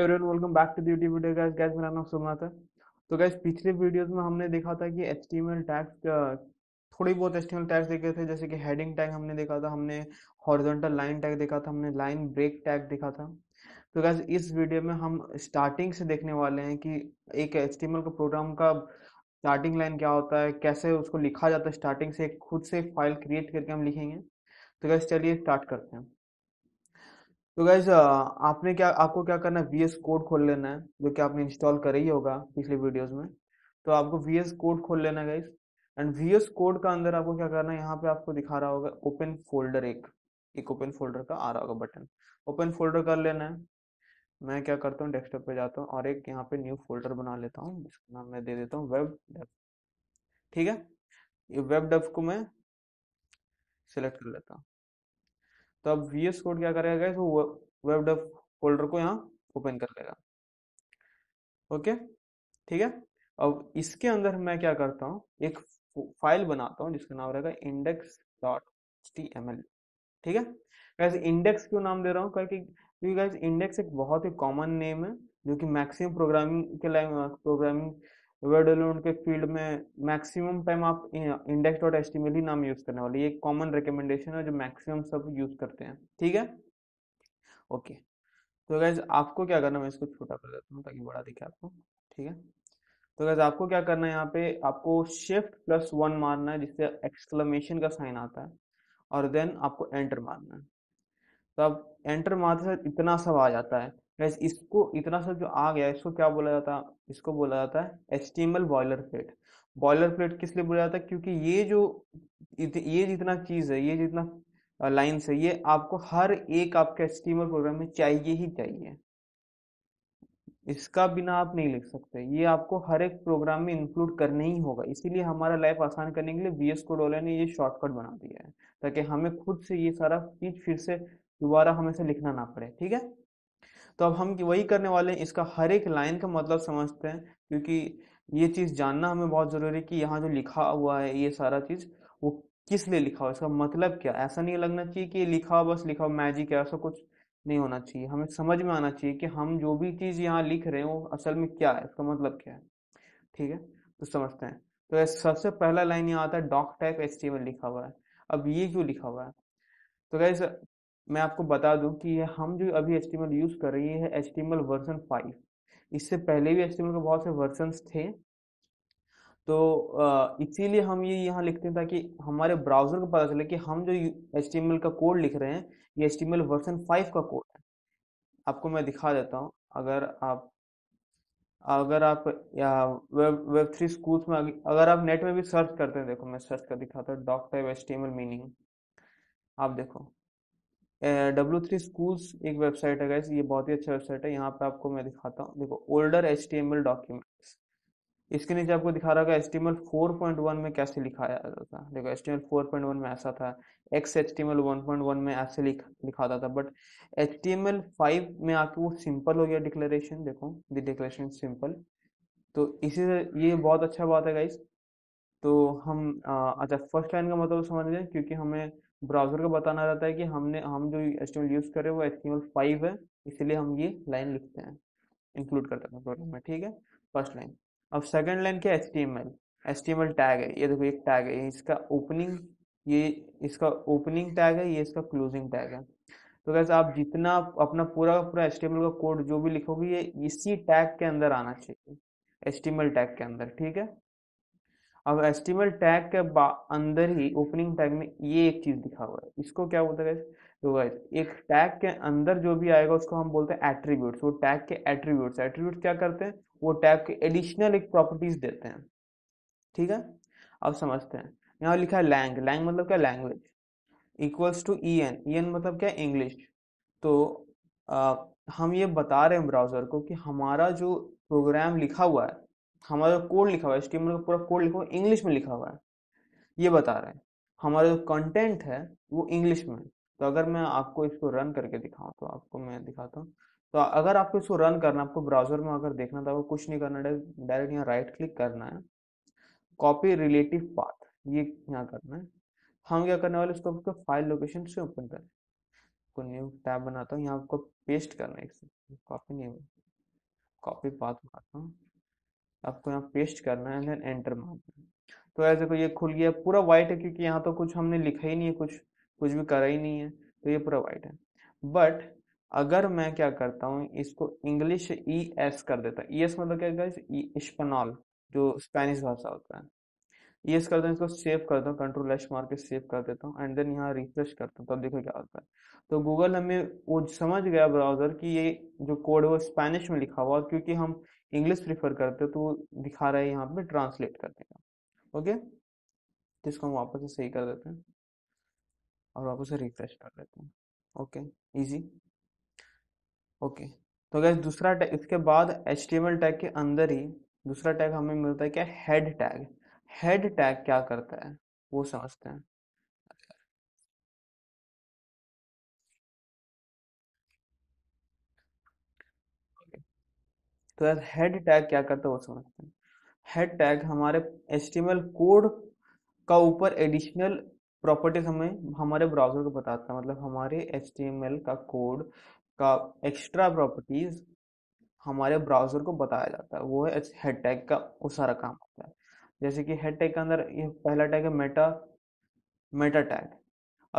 everyone welcome back to the YouTube video guys guys मेरा नाम सोमनाथ है तो गाइस पिछले वीडियोस में हमने देखा था कि एचटीएमएल टैग्स थोड़ी बहुत एचटीएमएल टैग्स देखे थे जैसे कि हेडिंग टैग हमने देखा था हमने हॉरिजॉन्टल लाइन टैग देखा था हमने लाइन ब्रेक टैग देखा था तो गाइस इस वीडियो में हम स्टार्टिंग से देखने वाले हैं कि एक एचटीएमएल का प्रोग्राम का स्टार्टिंग लाइन क्या होता है कैसे उसको लिखा जाता है स्टार्टिंग से खुद से फाइल क्रिएट करके हम लिखेंगे तो गाइस चलिए स्टार्ट करते हैं तो गाइज आपने क्या आपको क्या करना है वी एस कोड खोल लेना है जो कि आपने इंस्टॉल कर ही होगा पिछले वीडियोस में तो आपको वी एस कोड खोल लेना है guys and V S code का अंदर आपको क्या करना है यहाँ पे आपको दिखा रहा होगा ओपन फोल्डर एक एक ओपन फोल्डर का आ रहा होगा बटन ओपन फोल्डर कर लेना है मैं क्या करता हूँ डेस्कटॉप पे जाता हूँ और एक यहाँ पे न्यू फोल्डर बना लेता हूँ जिसका नाम मैं दे देता हूँ वेब डेव ठीक है ये वेब डेव को मैं सिलेक्ट कर लेता हूँ तो अब वी एस कोड क्या करेगा गाइस वो वेब डेव फोल्डर को यहाँ ओपन कर लेगा ओके ठीक है अब इसके अंदर मैं क्या करता हूँ एक फाइल बनाता हूँ जिसका नाम रहेगा index dot T M L ठीक है गाइस इंडेक्स क्यों नाम दे रहा हूँ क्योंकि क्योंकि गाइस इंडेक्स एक बहुत ही कॉमन नेम है जो कि मैक्सिमम प्रोग्रामिंग के लाइन प्रोग्रामिंग वेडोलोन के फील्ड में मैक्सिमम टाइम आप इंडेक्स डॉट एस ही नाम यूज़ करने वाले ये कॉमन रिकमेंडेशन है जो मैक्सिमम सब यूज़ करते हैं ठीक है ओके तो गैज आपको क्या करना मैं इसको छोटा कर देता हूँ ताकि बड़ा दिखे आपको ठीक है तो गैज आपको क्या करना है यहाँ पे आपको शिफ्ट प्लस वन मारना है जिससे एक्सक्लमेशन का साइन आता है और देन आपको एंटर मारना है तब एंटर मारते सर इतना सब आ जाता है गैस इसको इतना सब जो आ गया इसको क्या बोला जाता है इसको बोला जाता है H T M L boilerplate boilerplate किस लिए बोला जाता है क्योंकि ये जो इत, ये जितना चीज़ है ये जितना लाइन्स है ये आपको हर एक आपके H T M L program में चाहिए ही चाहिए इसका बिना आप नहीं लिख सकते ये आपको हर एक प्रोग्राम में इंक्लूड करना ही होगा इसीलिए हमारा लाइफ आसान करने के लिए बी एस कोडोला ने ये शॉर्टकट बना दिया है ताकि हमें खुद से ये सारा चीज फिर से दोबारा हमें इसे लिखना ना पड़े ठीक है तो अब हम वही करने वाले हैं इसका हर एक लाइन का मतलब समझते हैं क्योंकि ये चीज़ जानना हमें बहुत ज़रूरी है कि यहाँ जो लिखा हुआ है ये सारा चीज़ वो किस लिए लिखा हुआ इसका मतलब क्या ऐसा नहीं लगना चाहिए कि लिखा बस लिखा मैजिक है ऐसा कुछ नहीं होना चाहिए हमें समझ में आना चाहिए कि हम जो भी चीज़ यहाँ लिख रहे हैं वो असल में क्या है इसका मतलब क्या है ठीक है तो समझते हैं तो सबसे पहला लाइन यहाँ आता है डॉक टाइप एस लिखा हुआ है अब ये क्यों लिखा हुआ है तो क्या मैं आपको बता दूं कि हम जो अभी एच यूज़ कर रही है एच वर्जन फाइव इससे पहले भी एच के बहुत से वर्जन थे तो इसीलिए हम ये यहाँ लिखते हैं ताकि हमारे ब्राउजर को पता चले कि हम जो एच का कोड लिख रहे हैं ये एच वर्जन फाइव का कोड है आपको मैं दिखा देता हूँ अगर आप अगर आप वेब वेब थ्री स्कूल्स में अगर आप नेट में भी सर्च करते हैं देखो मैं सर्च कर दिखाता हूँ डॉक्टर एच टी मीनिंग आप देखो डब्ल्यू थ्री स्कूल्स एक वेबसाइट है गाइस ये बहुत ही अच्छा वेबसाइट है यहाँ पे आपको मैं दिखाता हूँ देखो older H T M L documents इसके नीचे आपको दिखा रहा होगा H T M L four point one में कैसे लिखा जाता था देखो H T M L four point one में ऐसा था X H T M L one point one में ऐसे लिख लिखा था but H T M L five में आके वो सिंपल हो गया डिक्लेरेशन देखो द डिक्लेरेशन सिंपल तो इसी से ये बहुत अच्छा बात है गाइस तो हम अच्छा फर्स्ट लाइन का मतलब समझ लें क्योंकि हमें ब्राउजर को बताना रहता है कि हमने हम जो एच यूज़ करें वो एच फाइव है इसलिए हम ये लाइन लिखते हैं इंक्लूड करते हैं प्रोग्राम में ठीक है फर्स्ट लाइन अब सेकेंड लाइन क्या H T M L T M L tag है ये देखो एक टैग है इसका ओपनिंग ये इसका ओपनिंग टैग है ये इसका क्लोजिंग टैग है तो गैस आप जितना अपना पूरा का पूरा एच का कोड जो भी लिखोगे ये इसी टैग के अंदर आना चाहिए एच टैग के अंदर ठीक है अब एस्टिमेट टैग के अंदर ही ओपनिंग टैग में ये एक चीज दिखा हुआ है इसको क्या बोलते हैं तो गाइस एक टैग के अंदर जो भी आएगा उसको हम बोलते हैं एट्रीब्यूट्स वो टैग के एट्रीब्यूट्स एट्रीब्यूट्स क्या करते हैं वो टैग के एडिशनल एक प्रॉपर्टीज देते हैं ठीक है अब समझते हैं यहाँ लिखा है लैंग लैंग मतलब क्या language equals to E N E N मतलब क्या इंग्लिश तो आ, हम ये बता रहे हैं ब्राउजर को कि हमारा जो प्रोग्राम लिखा हुआ है हमारा जो कोड लिखा हुआ है स्टीमर का पूरा कोड लिखा हुआ इंग्लिश में लिखा हुआ है ये बता रहा है हमारा जो कंटेंट है वो इंग्लिश में तो अगर मैं आपको इसको रन करके दिखाऊं तो आपको मैं दिखाता हूँ तो अगर आपको इसको रन करना आपको ब्राउजर में अगर देखना था वो तो कुछ नहीं करना डायरेक्ट यहाँ राइट क्लिक करना है कॉपी रिलेटिव पाथ ये यहाँ करना है हम क्या करने वाले इसको आपको फाइल लोकेशन से ओपन करें आपको न्यू टैब बनाता हूँ यहाँ आपको पेस्ट करना है कॉपी नहीं कॉपी पाथ बनाता हूँ आपको यहाँ पेस्ट करना है एंड एंटर मारना है तो ऐसे को तो ये खुल गया पूरा वाइट है क्योंकि यहाँ तो कुछ हमने लिखा ही नहीं है कुछ कुछ भी करा ही नहीं है तो ये पूरा वाइट है बट अगर मैं क्या करता हूँ इसको इंग्लिश ई एस कर देता ई एस e मतलब क्या गाइस e, ई जो स्पेनिश भाषा होता है येस करता हूँ इसको सेव करता हूँ कंट्रोल एच मार के सेव कर देता हूँ एंड देन यहाँ रिफ्रेश करता हूँ तो देखो क्या होता है तो गूगल हमें वो समझ गया ब्राउजर कि ये जो कोड है वो स्पेनिश में लिखा हुआ और क्योंकि हम इंग्लिश प्रीफर करते हैं तो दिखा रहा है यहाँ पे ट्रांसलेट करने का ओके तो इसको हम वापस से सही कर देते हैं और वापस से रिफ्रेश कर देते हैं ओके इजी ओके तो क्या दूसरा टैग इसके बाद एच टैग के अंदर ही दूसरा टैग हमें मिलता है क्या हेड टैग हेड टैग क्या करता है वो समझते हैं तो यार हेड टैग क्या करता है वो समझते हैं हेड टैग हमारे एच कोड का ऊपर एडिशनल प्रॉपर्टीज हमें हमारे ब्राउजर को बताता है मतलब हमारे एच का कोड का एक्स्ट्रा प्रॉपर्टीज हमारे ब्राउजर को बताया जाता है वो है हेड टैग का वो सारा काम होता है जैसे कि हेड टैग के अंदर ये पहला टैग है मेटा मेटा टैग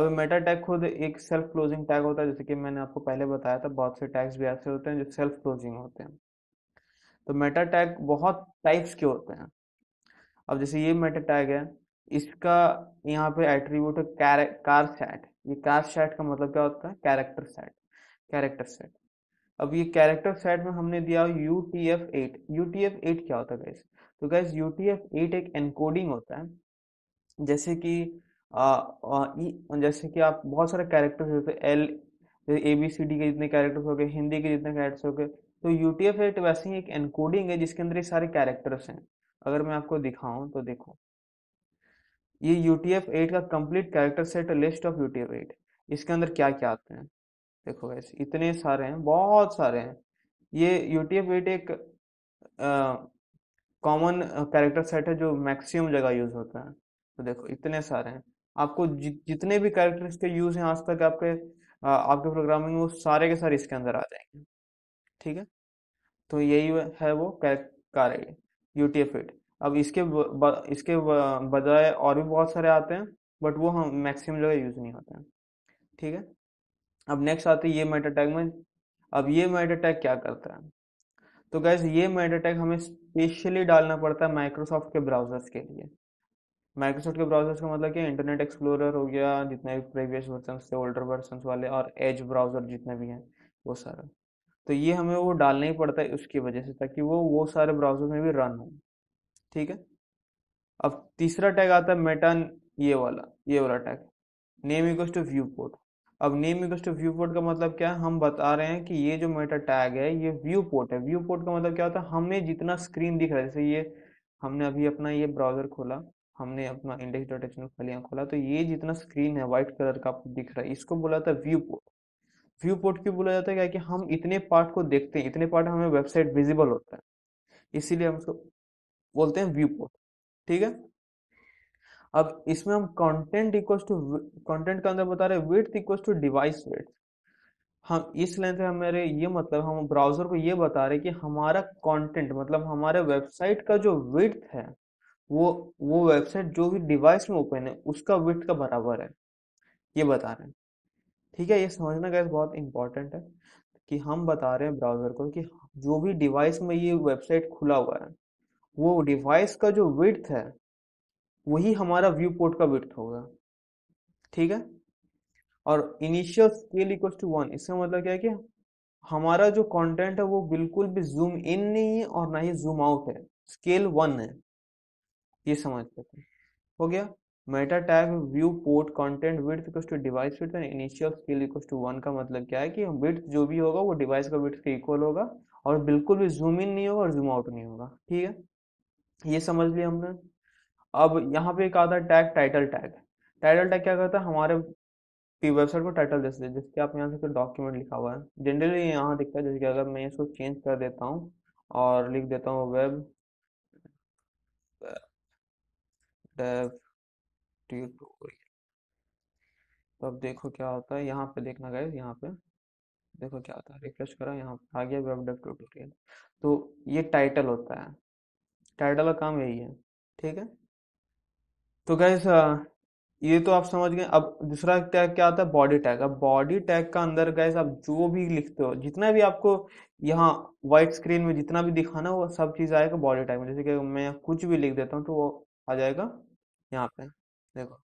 अब मेटा टैग खुद एक सेल्फ क्लोजिंग टैग होता है जैसे कि मैंने आपको पहले बताया था बहुत से टैग्स भी ऐसे होते हैं जो सेल्फ क्लोजिंग होते हैं तो मेटा टैग बहुत टाइप्स के होते हैं अब जैसे ये मेटा टैग है इसका यहाँ पे एट्रीब्यूट है कार सेट ये कार सेट का मतलब क्या होता है कैरेक्टर सेट कैरेक्टर सेट अब ये कैरेक्टर सेट में हमने दिया U T F eight U T F eight क्या होता है तो guys U T F eight एक एनकोडिंग होता है जैसे कि आ, आ, जैसे कि आप बहुत सारे कैरेक्टर्स होते हैं L A B C D के जितने कैरेक्टर्स हो गए हिंदी के जितने कैरेक्टर्स हो गए तो यू टी एफ एट वैसे ही एक एनकोडिंग है जिसके अंदर ये सारे कैरेक्टर्स हैं अगर मैं आपको दिखाऊं तो देखो ये यू टी एफ एट का complete character set list of U T F eight इसके अंदर क्या क्या आते हैं देखो वैसे इतने सारे हैं बहुत सारे हैं ये यू टी एफ एट एक कॉमन कैरेक्टर सेट है जो मैक्सिमम जगह यूज होता है तो देखो इतने सारे हैं आपको जि, जितने भी कैरेक्टर्स के यूज हैं आज तक आपके आपके प्रोग्रामिंग वो सारे के सारे इसके अंदर आ जाएंगे ठीक है तो यही है वो कार्य यू टी एफ एट अब इसके ब, इसके बजाय और भी बहुत सारे आते हैं बट वो हम मैक्सिमम जगह यूज नहीं होते हैं ठीक है अब नेक्स्ट आते हैं ये मेटा टैग में अब ये मेटा टैग क्या करता है तो गैस ये मेटा टैग हमें स्पेशली डालना पड़ता है माइक्रोसॉफ्ट के ब्राउजर्स के लिए माइक्रोसॉफ्ट के ब्राउजर्स का मतलब क्या इंटरनेट एक्सप्लोरर हो गया जितने भी प्रीवियस वर्जन थे ओल्डर वर्जन वाले और एज ब्राउजर जितने भी हैं वो सारा तो ये हमें वो डालना ही पड़ता है उसकी वजह से ताकि वो वो सारे ब्राउजर में भी रन हो ठीक है अब तीसरा टैग आता है मेटा ये वाला ये वाला tag name equals to viewport अब name equal to viewport का मतलब क्या है हम बता रहे हैं कि ये जो मेटा टैग है ये व्यू पोर्ट है व्यू पोर्ट का मतलब क्या होता है हमें जितना स्क्रीन दिख रहा है जैसे ये हमने अभी अपना ये ब्राउजर खोला हमने अपना इंडेक्स डॉट एच खोला तो ये जितना स्क्रीन है व्हाइट कलर का आपको दिख रहा है इसको बोला जाता है व्यू पोर्ट व्यू पोर्ट क्यों बोला जाता है क्या कि हम इतने पार्ट को देखते हैं इतने पार्ट हमें वेबसाइट विजिबल होता है इसीलिए हम इसको बोलते हैं व्यू पोर्ट ठीक है अब इसमें हम कंटेंट इक्व टू कंटेंट का अंदर बता रहे width equal to device width हम इस लेंथ हमारे ये मतलब हम ब्राउजर को ये बता रहे कि हमारा कंटेंट मतलब हमारे वेबसाइट का जो विथ है वो वो वेबसाइट जो भी डिवाइस में ओपन है उसका विथ का बराबर है ये बता रहे हैं ठीक है ये समझना गैस बहुत इंपॉर्टेंट है कि हम बता रहे हैं ब्राउजर को कि जो भी डिवाइस में ये वेबसाइट खुला हुआ है वो डिवाइस का जो विथ है वही हमारा व्यू पोर्ट का विथ होगा ठीक है और initial scale equal to one इसका मतलब क्या है कि हमारा जो कंटेंट है वो बिल्कुल भी जूम इन नहीं है और ना ही जूम आउट है स्केल वन है ये समझ सकते हैं हो गया meta tag viewport content width equal to device width and initial scale equal to one का मतलब क्या है कि विथ जो भी होगा वो डिवाइस का विथ के इक्वल होगा और बिल्कुल भी जूम इन नहीं होगा और जूम आउट नहीं होगा ठीक है ये समझ लिया हमने अब यहाँ पे एक आता है tag title tag title tag क्या करता है हमारे वेबसाइट को टाइटल देते हैं जिसके आप यहाँ से कोई डॉक्यूमेंट लिखा हुआ है जनरली यहाँ दिखता है जैसे कि अगर मैं इसको चेंज कर देता हूँ और लिख देता हूँ वेब तो अब देखो क्या होता है यहाँ पे देखना गए यहाँ पे देखो क्या होता है रिफ्रेश करा यहाँ पे आ गया वेब डेव ट्यूटोरियल तो ये टाइटल होता है टाइटल का काम यही है ठीक है तो गैस ये तो आप समझ गए अब दूसरा टैग क्या आता है बॉडी टैग अब बॉडी टैग का अंदर गैस आप जो भी लिखते हो जितना भी आपको यहाँ वाइट स्क्रीन में जितना भी दिखाना वो सब चीज़ आएगा बॉडी टैग में जैसे कि मैं कुछ भी लिख देता हूँ तो वो आ जाएगा यहाँ पे देखो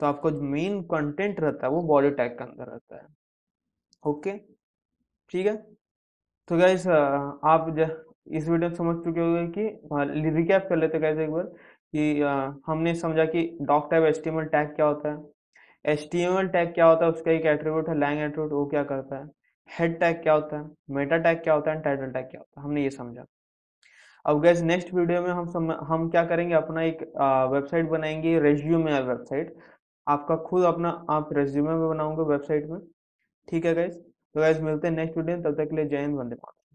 तो जो मेन कंटेंट रहता है वो बॉडी टैग के अंदर रहता है ओके ठीक है तो गैस आप इस वीडियो समझ चुके होंगे कि रिकैप हाँ, कर लेते गैस एक बार कि हमने समझा कि डॉक टाइप एच टैग क्या होता है एच टैग क्या होता है उसका एक एट्रीब्यूट है लैंग एट्रीब्यूट वो क्या करता है हेड टैग क्या होता है मेटा टैग क्या होता है टाइटल टैग क्या होता है हमने ये समझा अब गैस नेक्स्ट वीडियो में हम सम, हम क्या करेंगे अपना एक वेबसाइट बनाएंगे रेज्यूमे वेबसाइट आपका खुद अपना आप रेज्यूमे में बनाओगे वेबसाइट में ठीक है गैस तो गैस मिलते हैं नेक्स्ट वीडियो में तब तक के लिए जय हिंद वंदे मातरम